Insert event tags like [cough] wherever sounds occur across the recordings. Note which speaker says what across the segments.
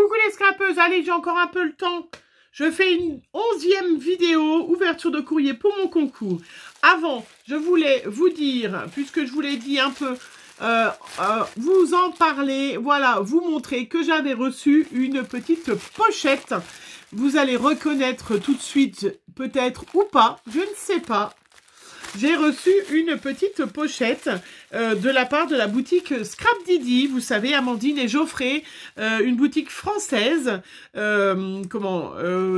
Speaker 1: Coucou les scrapeuses, allez, j'ai encore un peu le temps. Je fais une onzième vidéo, ouverture de courrier pour mon concours. Avant, je voulais vous dire, puisque je vous l'ai dit un peu, euh, euh, vous en parler, voilà, vous montrer que j'avais reçu une petite pochette. Vous allez reconnaître tout de suite, peut-être ou pas, je ne sais pas j'ai reçu une petite pochette euh, de la part de la boutique Scrap Didi, vous savez, Amandine et Geoffrey, euh, une boutique française. Euh, comment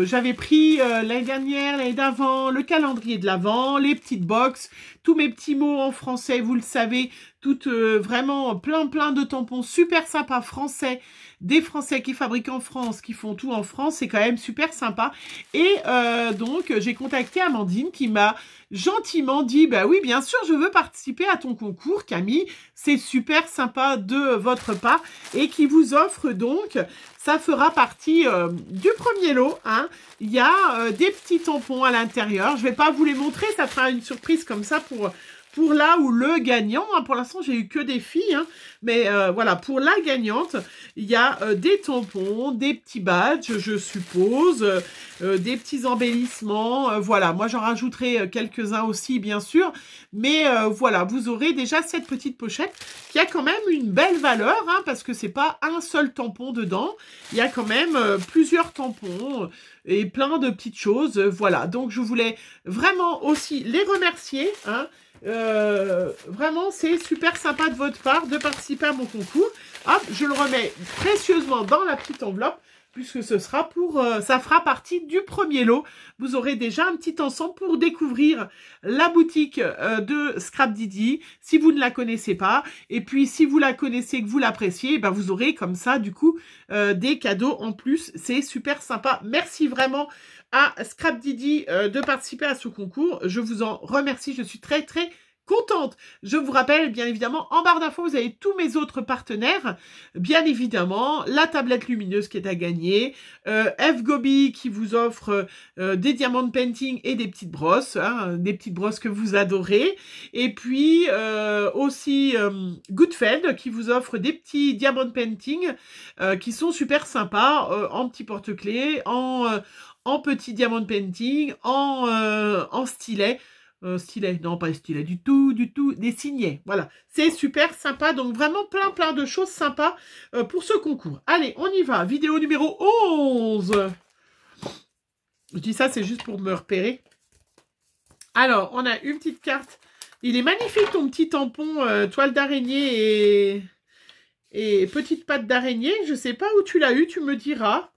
Speaker 1: J'avais pris l'année dernière, l'année d'avant, le calendrier de l'avant, les petites boxes tous mes petits mots en français, vous le savez, tout euh, vraiment plein plein de tampons super sympa français, des Français qui fabriquent en France, qui font tout en France, c'est quand même super sympa. Et euh, donc j'ai contacté Amandine qui m'a gentiment dit bah oui bien sûr je veux participer à ton concours Camille, c'est super sympa de votre part et qui vous offre donc, ça fera partie euh, du premier lot. Hein. Il y a euh, des petits tampons à l'intérieur. Je ne vais pas vous les montrer, ça fera une surprise comme ça pour pour là où le gagnant, hein. pour l'instant j'ai eu que des filles, hein. mais euh, voilà, pour la gagnante, il y a euh, des tampons, des petits badges, je suppose, euh, des petits embellissements, voilà, moi j'en rajouterai quelques-uns aussi bien sûr, mais voilà, vous aurez déjà cette petite pochette qui a quand même une belle valeur, hein, parce que c'est pas un seul tampon dedans, il y a quand même plusieurs tampons et plein de petites choses, voilà, donc je voulais vraiment aussi les remercier, hein, euh, vraiment, c'est super sympa de votre part de participer à mon concours. Hop, je le remets précieusement dans la petite enveloppe puisque ce sera pour, euh, ça fera partie du premier lot. Vous aurez déjà un petit ensemble pour découvrir la boutique euh, de Scrap Didi, si vous ne la connaissez pas. Et puis, si vous la connaissez et que vous l'appréciez, ben vous aurez comme ça, du coup, euh, des cadeaux en plus. C'est super sympa. Merci vraiment à Scrap Didi de participer à ce concours. Je vous en remercie. Je suis très, très contente. Je vous rappelle, bien évidemment, en barre d'infos, vous avez tous mes autres partenaires. Bien évidemment, la tablette lumineuse qui est à gagner, euh, F Gobi qui vous offre euh, des diamants de painting et des petites brosses, hein, des petites brosses que vous adorez. Et puis euh, aussi euh, Goodfeld qui vous offre des petits diamants de painting qui sont super sympas en petits porte-clés, en, en petits diamants de painting, en, en stylet. Euh, stylet, non pas stylet du tout, du tout, des signets, voilà, c'est super sympa, donc vraiment plein plein de choses sympas euh, pour ce concours. Allez, on y va, vidéo numéro 11 Je dis ça, c'est juste pour me repérer. Alors, on a une petite carte, il est magnifique ton petit tampon euh, toile d'araignée et... et petite patte d'araignée, je ne sais pas où tu l'as eu, tu me diras.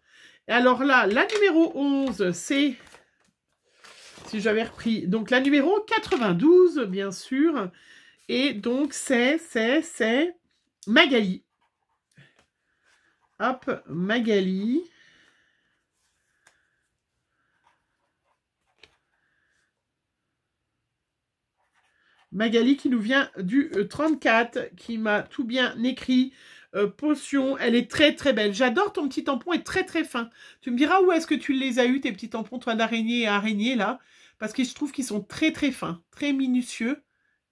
Speaker 1: Alors là, la numéro 11, c'est si j'avais repris. Donc la numéro 92, bien sûr. Et donc c'est, c'est, c'est Magali. Hop, Magali. Magali qui nous vient du 34, euh, qui m'a tout bien écrit. Euh, potion. Elle est très très belle. J'adore ton petit tampon, est très très fin. Tu me diras où est-ce que tu les as eu tes petits tampons, toi d'araignée et araignée là, parce que je trouve qu'ils sont très très fins, très minutieux,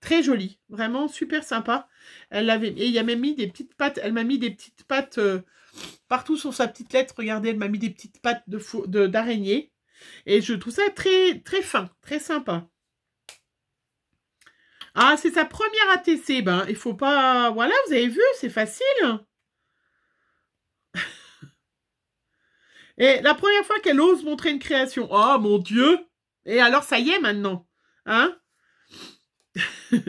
Speaker 1: très jolis, vraiment super sympa. Elle avait et il y a même mis des petites pattes. Elle m'a mis des petites pattes euh, partout sur sa petite lettre. Regardez, elle m'a mis des petites pattes de d'araignée. Et je trouve ça très très fin, très sympa. Ah, c'est sa première ATC. Ben, il faut pas... Voilà, vous avez vu, c'est facile. [laughs] Et la première fois qu'elle ose montrer une création. Oh, mon Dieu Et alors, ça y est, maintenant. Hein [laughs]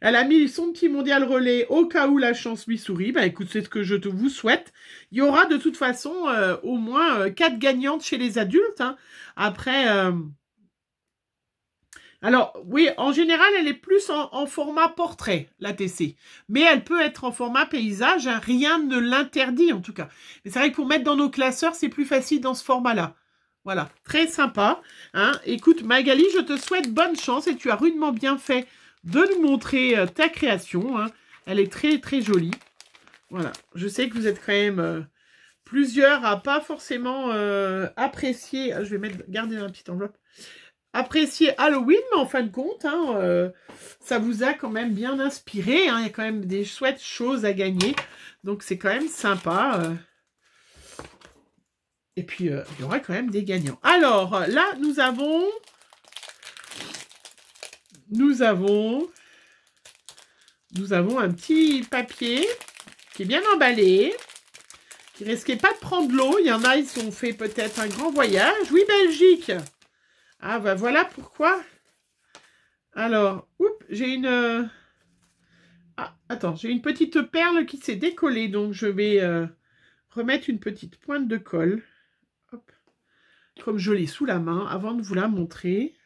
Speaker 1: Elle a mis son petit mondial relais au cas où la chance lui sourit. Bah écoute, c'est ce que je te vous souhaite. Il y aura de toute façon euh, au moins 4 euh, quatre gagnantes chez les adultes. Hein. Après, euh, alors, oui, en général, elle est plus en, format portrait, la TC. Mais elle peut être en format paysage, hein, rien ne l'interdit en tout cas. Mais c'est vrai que pour mettre dans nos classeurs, c'est plus facile dans ce format-là. Voilà, très sympa. Hein. Écoute, Magali, je te souhaite bonne chance et tu as rudement bien fait de nous montrer euh, ta création. Hein. Elle est très, très jolie. Voilà, je sais que vous êtes quand même euh, plusieurs à pas forcément euh, apprécier. Ah, je vais mettre, garder un petit petite enveloppe apprécié Halloween, mais en fin de compte, hein, euh, ça vous a quand même bien inspiré. Hein. Il y a quand même des chouettes choses à gagner. Donc, c'est quand même sympa. Euh. Et puis, euh, il y aura quand même des gagnants. Alors, là, nous avons... Nous avons... Nous avons un petit papier qui est bien emballé qui risquait pas de prendre l'eau. Il y en a, ils ont fait peut-être un grand voyage. Oui, Belgique ah, ben voilà pourquoi. Alors, j'ai une... Euh, ah, attends, j'ai une petite perle qui s'est décollée, donc je vais euh, remettre une petite pointe de colle. Comme je l'ai sous la main, avant de vous la montrer.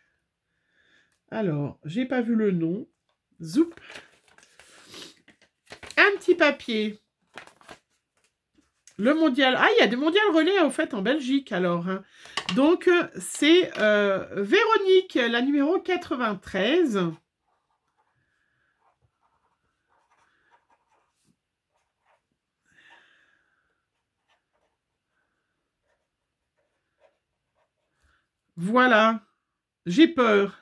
Speaker 1: Alors, j'ai pas vu le nom. Zoup. Un petit papier. Le mondial. Ah, il y a des mondiales relais, en fait, en Belgique, alors. Hein. Donc, euh, c'est euh, Véronique, la numéro 93. Voilà, j'ai peur.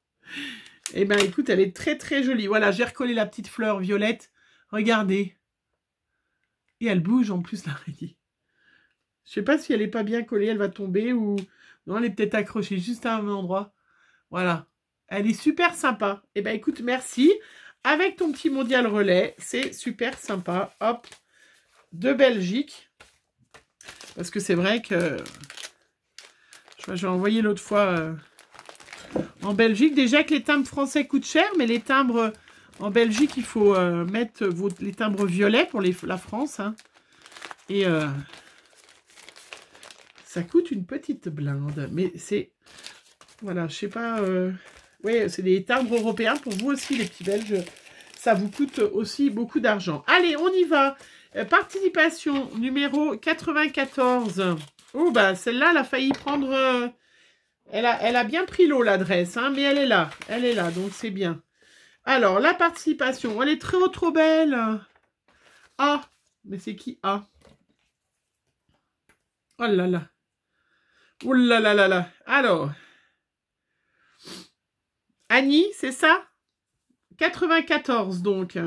Speaker 1: [laughs] eh bien, écoute, elle est très, très jolie. Voilà, j'ai recollé la petite fleur violette. Regardez. Et elle bouge en plus, l'araignée. Je sais pas si elle est pas bien collée, elle va tomber ou... Non, elle est peut-être accrochée juste à un endroit. Voilà. Elle est super sympa. Eh ben écoute, merci. Avec ton petit mondial relais, c'est super sympa. Hop, de Belgique. Parce que c'est vrai que... Je J'ai envoyé l'autre fois euh, en Belgique. Déjà que les timbres français coûtent cher, mais les timbres euh, en Belgique, il faut euh, mettre les timbres violets pour la France. Hein. Et... Euh, ça coûte une petite blinde, mais c'est... Voilà, je sais pas... Euh, oui, c'est des timbres européens pour vous aussi, les petits Belges. Ça vous coûte aussi beaucoup d'argent. Allez, on y va. Euh, participation numéro 94. Oh, bah, celle-là, elle a failli prendre... Euh, elle, a, elle a bien pris l'eau, l'adresse, hein, mais elle est là. Elle est là, donc c'est bien. Alors, la participation, elle est très trop belle. Ah, mais c'est qui A ah. Oh là là. Ouh là là là là. Alors, Annie, c'est ça 94 donc.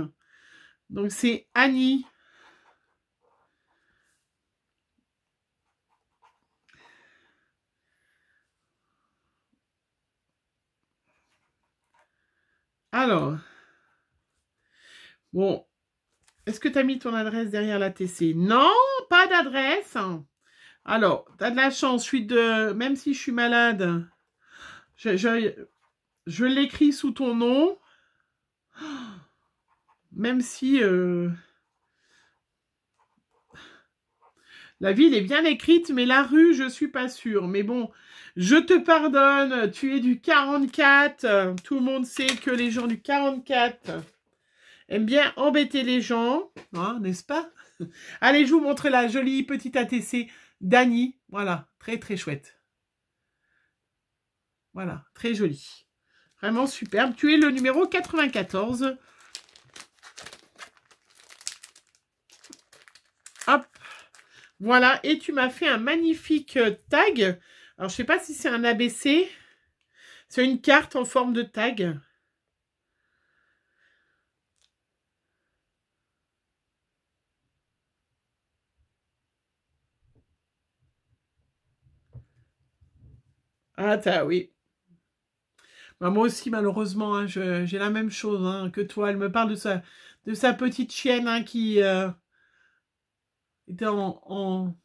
Speaker 1: Donc c'est Annie. Alors, bon, est-ce que tu as mis ton adresse derrière la TC Non, pas d'adresse. Alors, t'as de la chance, de... Même si je suis malade, je, l'écris sous ton nom. Même si... Euh, la ville est bien écrite, mais la rue, je suis pas sûre. Mais bon, je te pardonne, tu es du 44. Tout le monde sait que les gens du 44 aiment bien embêter les gens, hein, n'est-ce pas Allez, je vous montre la jolie petite ATC. Dany, voilà, très très chouette. Voilà, très joli. Vraiment superbe. Tu es le numéro 94. Hop, voilà, et tu m'as fait un magnifique euh, tag. Alors, je ne sais pas si c'est un ABC. C'est une carte en forme de tag. Ah, ça, oui. Bah, moi aussi, malheureusement, hein, j'ai la même chose hein, que toi. Elle me parle de sa, de sa petite chienne hein, qui euh, était en,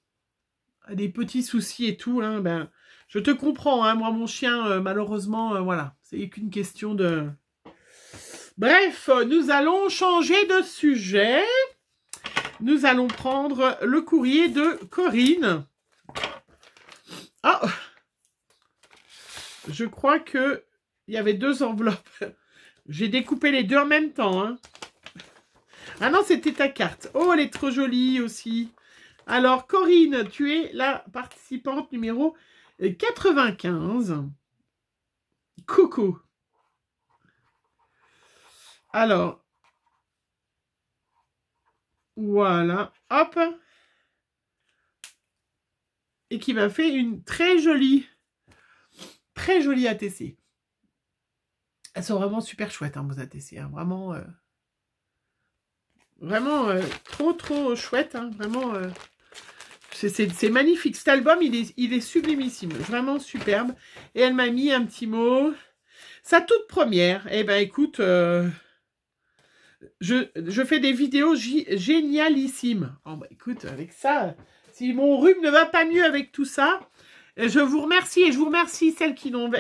Speaker 1: a des petits soucis et tout. ben, je te comprends. moi, mon chien, euh, malheureusement, euh, voilà, c'est qu'une question de. Bref, nous allons changer de sujet. Nous allons prendre le courrier de Corinne. Ah, je crois que il y avait deux enveloppes. [laughs] J'ai découpé les deux en même temps. Hein. Ah non, c'était ta carte. Oh, elle est trop jolie aussi. Alors, Corinne, tu es la participante numéro 95. Coucou. Alors, voilà, hop. Et qui m'a fait une très jolie Très joli ATC. Elles sont vraiment super chouettes, hein, vos ATC. Hein. vraiment, euh, vraiment euh, trop, trop chouette. Hein. vraiment, euh, c'est magnifique. Cet album, il est, il est sublimissime. Vraiment superbe. Et elle m'a mis un petit mot. Sa toute première. Eh ben, écoute... Je, je, fais des vidéos génialissimes. Oh, bah, écoute, avec ça, si mon rhume ne va pas mieux avec tout ça, je vous remercie et je vous remercie celles qui n'ont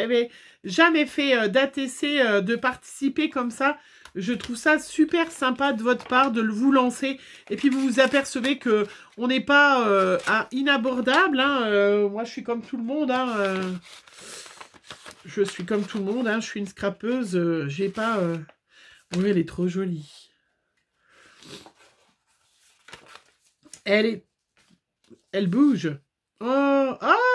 Speaker 1: jamais fait euh, d'ATC, euh, de participer comme ça. Je trouve ça super sympa de votre part de le vous lancer. Et puis vous vous apercevez que on n'est pas euh, inabordable. Hein, moi, je suis comme tout le monde. Hein, je suis comme tout le monde. Hein, je suis une scrapeuse. J'ai pas. Oui, elle est trop jolie. Elle est. Elle bouge. Oh, oh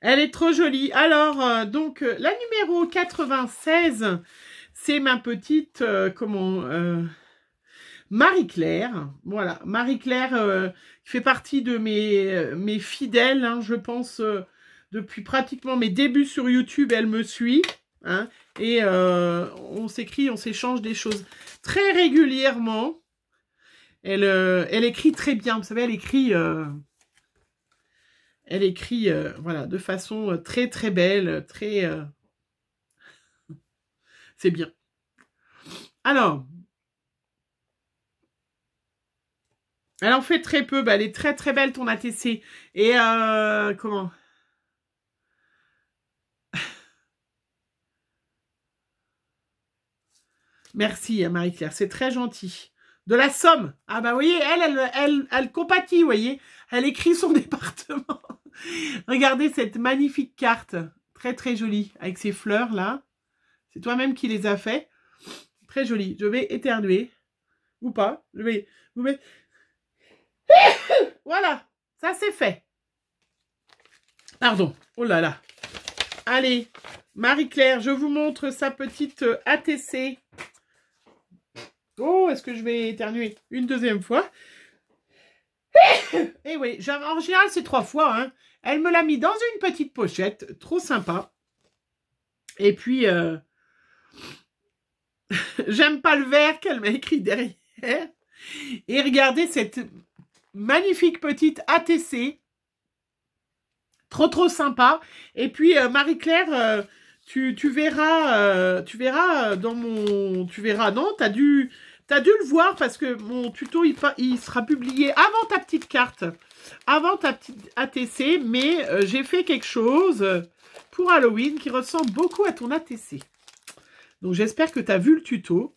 Speaker 1: elle est trop jolie. Alors, euh, donc, euh, la numéro 96, c'est ma petite, euh, comment, Marie-Claire. Voilà, Marie-Claire qui fait partie de mes, mes fidèles, hein, je pense, depuis pratiquement mes débuts sur YouTube, elle me suit. Hein, et on s'écrit, on s'échange des choses très régulièrement. Elle, elle écrit très bien, vous savez, elle écrit... Elle écrit euh, voilà, de façon euh, très très belle, euh, très... [laughs] C'est bien. Alors... Elle en fait très peu, bah, elle est très très belle ton ATC. Et comment [laughs] Merci à hein, Marie-Claire, c'est très gentil de la Somme. Ah bah vous voyez, elle, elle, elle, compatit, vous voyez. Elle écrit son [laughs] département. Regardez cette magnifique carte, très très jolie, avec ses fleurs là. C'est toi-même qui les as fait. Très jolie. Je vais éternuer. Ou pas. Je vais vous [coughs] voilà, ça c'est fait. Pardon. Oh là là. Allez, Marie-Claire, je vous montre sa petite euh, ATC. Oh, est-ce que je vais éternuer une deuxième fois [coughs] Eh oui, en général, c'est trois fois. Hein. Elle me l'a mis dans une petite pochette, trop sympa. Et puis, euh, [laughs] j'aime pas le verre qu'elle m'a écrit derrière. Et regardez cette magnifique petite ATC. Trop, trop sympa. Et puis, euh, Marie-Claire... Euh, tu, verras, euh, tu verras euh, dans mon, tu verras. Non, t'as dû, t'as dû le voir parce que mon tuto il, sera publié avant ta petite carte, avant ta petite ATC. Mais euh, j'ai fait quelque chose pour Halloween qui ressemble beaucoup à ton ATC. Donc j'espère que tu as vu le tuto.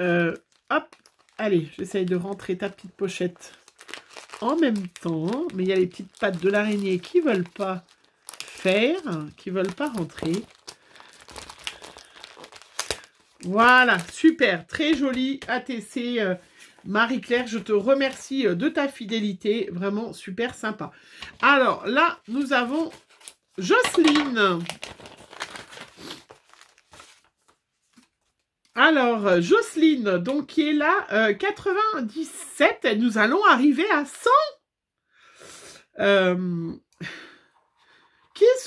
Speaker 1: hop, allez, j'essaye de rentrer ta petite pochette en même temps. Mais il y a les petites pattes de l'araignée qui veulent pas faire, qui veulent pas rentrer. Voilà, super, très joli ATC. Euh, Marie-Claire, je te remercie euh, de ta fidélité, vraiment super sympa. Alors là, nous avons Jocelyne. Alors, euh, Jocelyne, donc qui est là, 97, nous allons arriver à 100. Euh,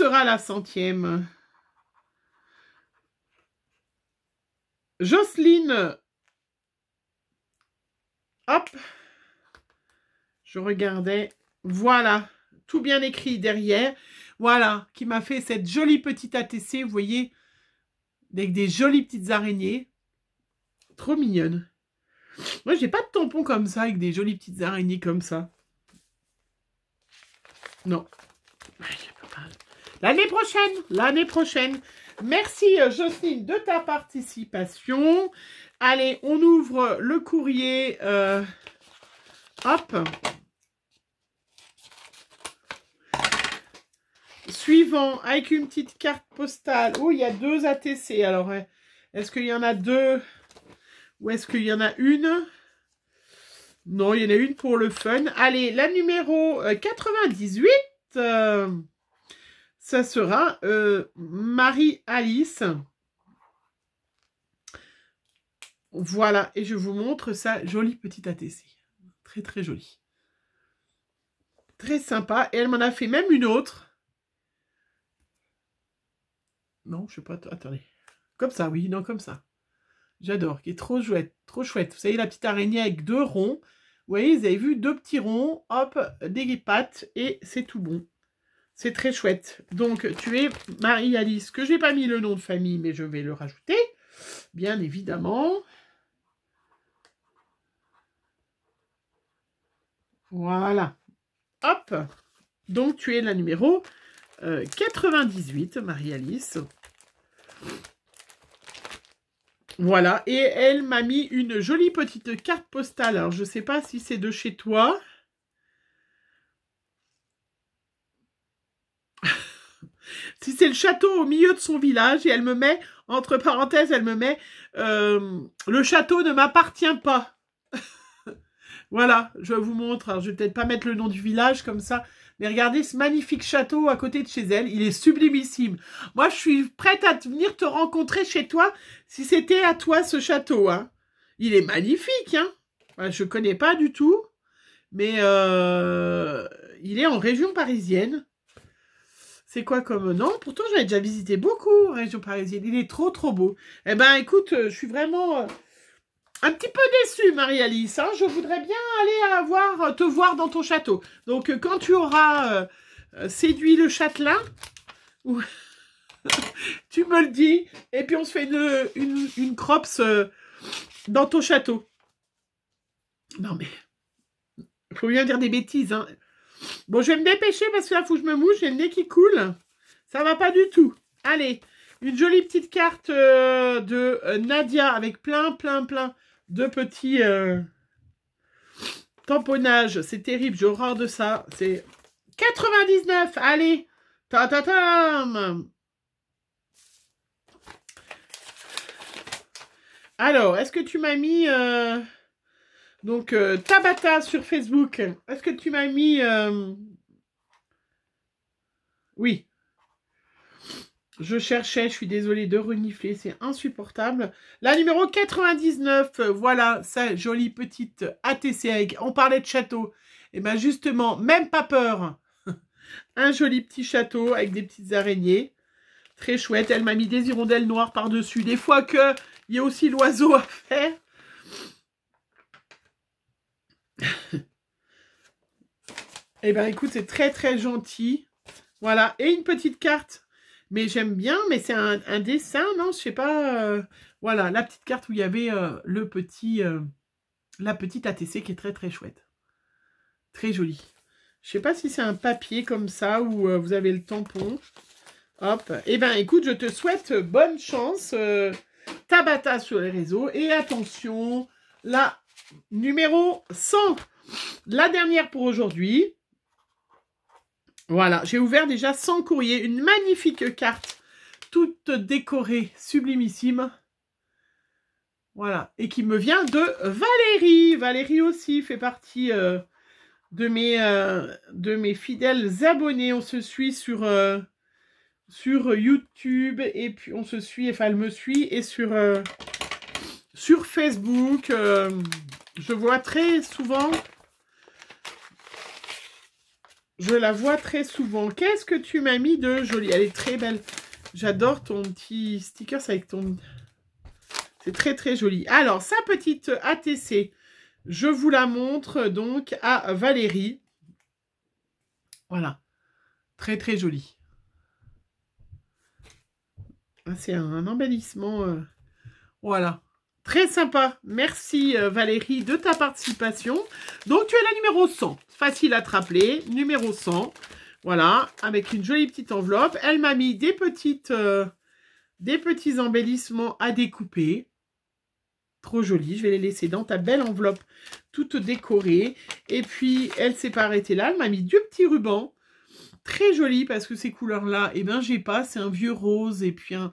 Speaker 1: sera la centième Jocelyne. Hop. Je regardais. Voilà. Tout bien écrit derrière. Voilà. Qui m'a fait cette jolie petite ATC. Vous voyez. Avec des jolies petites araignées. Trop mignonne. Moi, j'ai pas de tampon comme ça. Avec des jolies petites araignées comme ça. Non. L'année prochaine, l'année prochaine. Merci euh, Jocelyne de ta participation. Allez, on ouvre le courrier. Euh, hop. Suivant, avec une petite carte postale. Oh, il y a deux ATC. Alors, eh, est-ce qu'il y en a deux Ou est-ce qu'il y en a une Non, il y en a une pour le fun. Allez, la numéro 98. Euh, ça sera euh, Marie-Alice. Voilà, et je vous montre sa jolie petite ATC. Très, très jolie. Très sympa. Et elle m'en a fait même une autre. Non, je sais pas. Attendez. Comme ça, oui. Non, comme ça. J'adore. Qui est trop chouette. Trop chouette. Vous savez, la petite araignée avec deux ronds. Vous voyez, vous avez vu deux petits ronds. Hop, des pattes. Et c'est tout bon. C'est très chouette. Donc, tu es Marie-Alice, que j'ai pas mis le nom de famille, mais je vais le rajouter, bien évidemment. Voilà. Hop. Donc, tu es la numéro 98, euh, Marie-Alice. Voilà. Et elle m'a mis une jolie petite carte postale. Alors, je ne sais pas si c'est de chez toi. Si c'est le château au milieu de son village, et elle me met, entre parenthèses, elle me met, euh, le château ne m'appartient pas. [laughs] voilà, je vous montre. je vais peut-être pas mettre le nom du village comme ça. Mais regardez ce magnifique château à côté de chez elle. Il est sublimissime. Moi, je suis prête à venir te rencontrer chez toi si c'était à toi ce château. Hein. Il est magnifique. Hein. je ne connais pas du tout. Mais euh, il est en région parisienne. C'est quoi comme euh, nom Pourtant, j'avais déjà visité beaucoup région parisienne. Il est trop, trop beau. Eh ben, écoute, euh, je suis vraiment euh, un petit peu déçue, Marie-Alice. Hein. je voudrais bien aller avoir, te voir dans ton château. Donc, quand tu auras séduit le châtelain, [laughs] tu me le dis, et puis on se fait une, une, crops dans ton château. Non, mais... Il faut bien dire des bêtises, hein. Bon, je vais me dépêcher parce que là, il faut que je me mouche. J'ai le nez qui coule. Ça va pas du tout. Allez, une jolie petite carte euh, de euh, Nadia avec plein, plein, plein de petits euh, tamponnages. C'est terrible, j'ai horreur de ça. C'est 99, allez ta ta ta. Alors, est-ce que tu m'as mis... Donc, euh, Tabata sur Facebook, est-ce que tu m'as mis... Euh, oui. Je cherchais, je suis désolée de renifler, c'est insupportable. La numéro 99, euh, voilà, sa jolie petite ATC. On parlait de château. Et eh bien justement, même pas peur. [laughs] Un joli petit château avec des petites araignées. Très chouette. Elle m'a mis des hirondelles noires par-dessus. Des fois qu'il y a aussi l'oiseau à faire eh bien, écoute, c'est très, très gentil. Voilà. Et une petite carte. Mais j'aime bien, mais c'est un, dessin, non Je sais pas. Euh, voilà, la petite carte où il y avait euh, le petit, euh, la petite ATC qui est très, très chouette. Très jolie. Je sais pas si c'est un papier comme ça où vous avez le tampon. Hop. Eh bien, écoute, je te souhaite bonne chance. Tabata sur les réseaux. Et attention, là numéro 100. La dernière pour aujourd'hui. Voilà, j'ai ouvert déjà 100 courriers. Une magnifique carte, toute décorée, sublimissime. Voilà, et qui me vient de Valérie. Valérie aussi fait partie euh, de, mes, euh, de mes fidèles abonnés. On se suit sur, euh, sur YouTube et puis on se suit, enfin elle me suit et sur, sur Facebook, euh, je vois très souvent... Je la vois très souvent. Qu'est-ce que tu m'as mis de jolie Elle est très belle. J'adore ton petit sticker avec ton... C'est très, très joli. Alors, sa petite ATC, je vous la montre donc à Valérie. Voilà. Très, très jolie. Ah, c'est un, embellissement. Euh, voilà. Très sympa. Merci euh, Valérie de ta participation. Donc tu es la numéro 100. Facile à te rappeler. Numéro 100. Voilà, avec une jolie petite enveloppe. Elle m'a mis des petites... Euh, des petits embellissements à découper. Trop joli. Je vais les laisser dans ta belle enveloppe toute décorée. Et puis, elle s'est pas arrêtée là. Elle m'a mis du petit ruban très joli parce que ces couleurs-là, eh ben, j'ai pas. C'est un vieux rose et puis un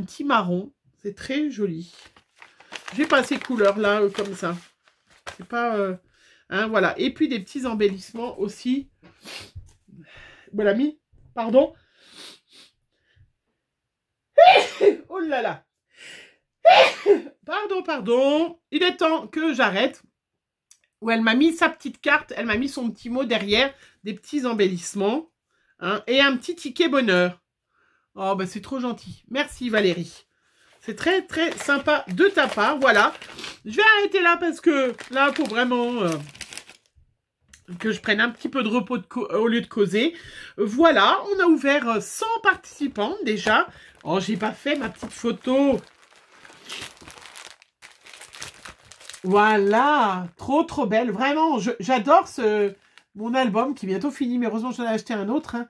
Speaker 1: petit marron. C'est très joli. J'ai pas ces couleurs-là, euh, comme ça. C'est pas... Euh, hein, voilà. Et puis, des petits embellissements aussi. Bon ami, pardon. [coughs] oh là là [coughs] Pardon, pardon. Il est temps que j'arrête. Où elle m'a mis sa petite carte, elle m'a mis son petit mot derrière, des petits embellissements. Hein, et un petit ticket bonheur. Oh, ben c'est trop gentil. Merci Valérie. C'est très, très sympa de ta part. Voilà. Je vais arrêter là parce que là, il faut vraiment... Euh, que je prenne un petit peu de repos au lieu de causer. Voilà, on a ouvert 100 euh, participants déjà. Oh, j'ai pas fait ma petite photo. Voilà, trop trop belle. Vraiment, j'adore ce mon album qui est bientôt fini, mais heureusement j'en ai acheté un autre. Hein.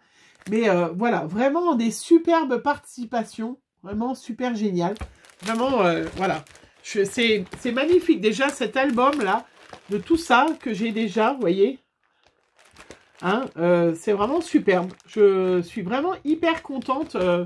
Speaker 1: Mais euh, voilà, vraiment des superbes participations. Vraiment super génial. Vraiment, euh, voilà. C'est magnifique déjà cet album-là, de tout ça que j'ai déjà, vous voyez. Hein, euh, c'est vraiment superbe. Je suis vraiment hyper contente euh,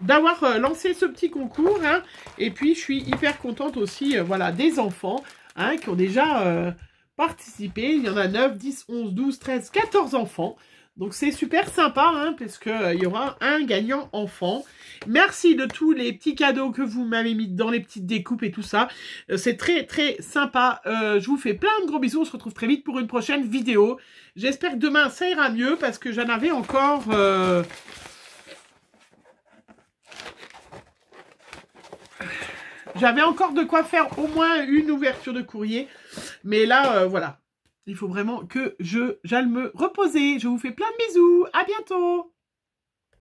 Speaker 1: d'avoir lancé ce petit concours. Hein, et puis, je suis hyper contente aussi voilà, des enfants hein, qui ont déjà participé. Il y en a 9, 10, 11, 12, 13, 14 enfants. Donc c'est super sympa, hein, parce qu'il euh, y aura un gagnant enfant. Merci de tous les petits cadeaux que vous m'avez mis dans les petites découpes et tout ça. Euh, c'est très très sympa. Euh, je vous fais plein de gros bisous. On se retrouve très vite pour une prochaine vidéo. J'espère que demain ça ira mieux, parce que j'en avais encore... J'avais encore de quoi faire au moins une ouverture de courrier. Mais là, voilà. Il faut vraiment que je j'aille me reposer. Je vous fais plein de bisous. À bientôt.